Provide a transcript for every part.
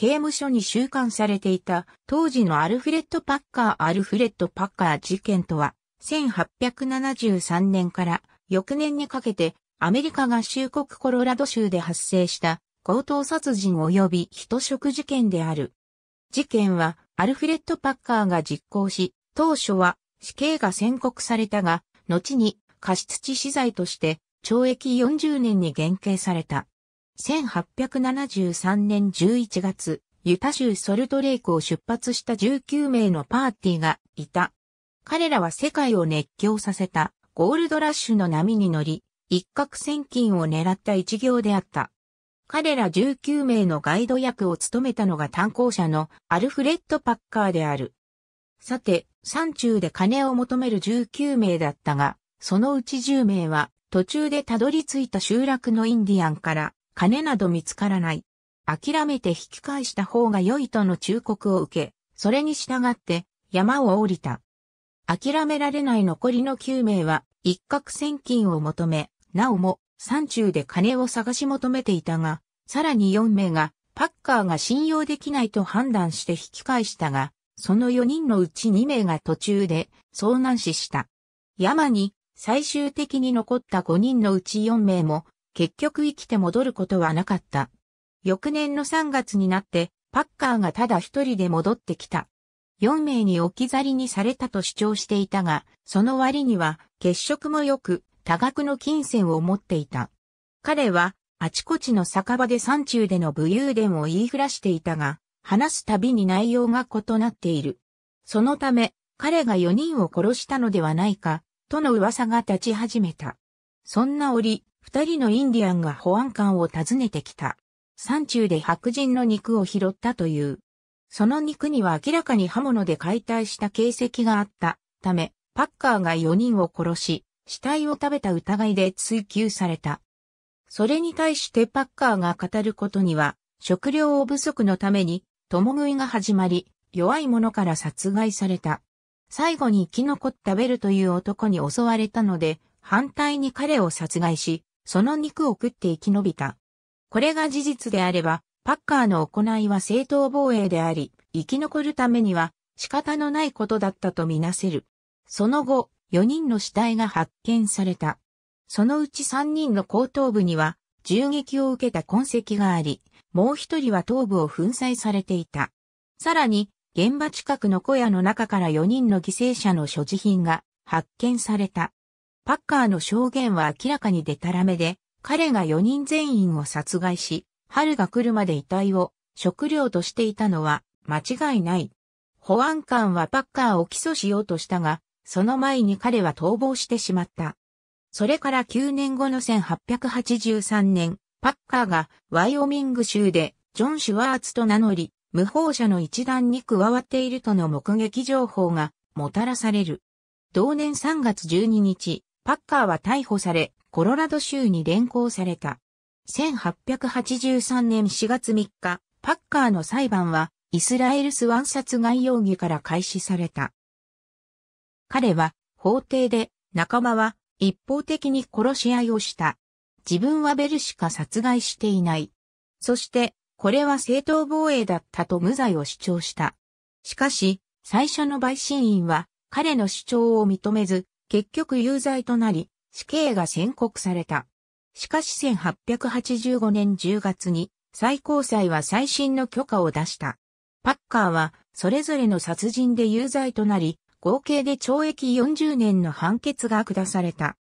刑務所に収監されていた当時のアルフレッド・パッカー・アルフレッド・パッカー事件とは、1873年から翌年にかけてアメリカ合衆国コロラド州で発生した強盗殺人及び人食事件である。事件はアルフレッド・パッカーが実行し、当初は死刑が宣告されたが、後に過失致死罪として懲役40年に減刑された。1873年11月、ユタ州ソルトレイクを出発した19名のパーティーがいた。彼らは世界を熱狂させたゴールドラッシュの波に乗り、一攫千金を狙った一行であった。彼ら19名のガイド役を務めたのが担当者のアルフレッド・パッカーである。さて、山中で金を求める19名だったが、そのうち10名は途中でたどり着いた集落のインディアンから金など見つからない。諦めて引き返した方が良いとの忠告を受け、それに従って山を降りた。諦められない残りの9名は一攫千金を求め、なおも山中で金を探し求めていたが、さらに4名がパッカーが信用できないと判断して引き返したが、その4人のうち2名が途中で遭難死した。山に最終的に残った5人のうち4名も結局生きて戻ることはなかった。翌年の3月になって、パッカーがただ一人で戻ってきた。4名に置き去りにされたと主張していたが、その割には血色も良く、多額の金銭を持っていた。彼は、あちこちの酒場で山中での武勇伝を言いふらしていたが、話すたびに内容が異なっている。そのため、彼が4人を殺したのではないか、との噂が立ち始めた。そんな折、二人のインディアンが保安官を訪ねてきた。山中で白人の肉を拾ったという。その肉には明らかに刃物で解体した形跡があったため、パッカーが4人を殺し、死体を食べた疑いで追及された。それに対してパッカーが語ることには、食料を不足のために、共食いが始まり、弱い者から殺害された。最後に生き残ったベルという男に襲われたので、反対に彼を殺害し、その肉を食って生き延びた。これが事実であれば、パッカーの行いは正当防衛であり、生き残るためには仕方のないことだったとみなせる。その後、4人の死体が発見された。そのうち3人の後頭部には銃撃を受けた痕跡があり、もう1人は頭部を粉砕されていた。さらに、現場近くの小屋の中から4人の犠牲者の所持品が発見された。パッカーの証言は明らかにデタラメで、彼が4人全員を殺害し、春が来るまで遺体を食料としていたのは間違いない。保安官はパッカーを起訴しようとしたが、その前に彼は逃亡してしまった。それから9年後の1883年、パッカーがワイオミング州でジョン・シュワーツと名乗り、無法者の一団に加わっているとの目撃情報がもたらされる。同年3月12日、パッカーは逮捕され、コロラド州に連行された。1883年4月3日、パッカーの裁判は、イスラエルスワン殺害容疑から開始された。彼は、法廷で、仲間は、一方的に殺し合いをした。自分はベルしか殺害していない。そして、これは正当防衛だったと無罪を主張した。しかし、最初の陪審員は、彼の主張を認めず、結局有罪となり、死刑が宣告された。しかし1885年10月に最高裁は最新の許可を出した。パッカーはそれぞれの殺人で有罪となり、合計で懲役40年の判決が下された。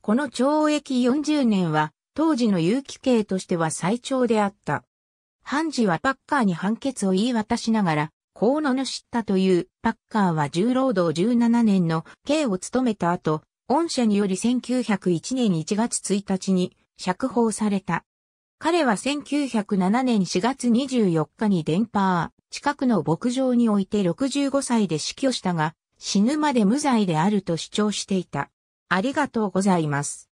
この懲役40年は当時の有期刑としては最長であった。判事はパッカーに判決を言い渡しながらこの知ったという、パッカーは重労働17年の刑を務めた後、御社により1901年1月1日に釈放された。彼は1907年4月24日に電波近くの牧場において65歳で死去したが、死ぬまで無罪であると主張していた。ありがとうございます。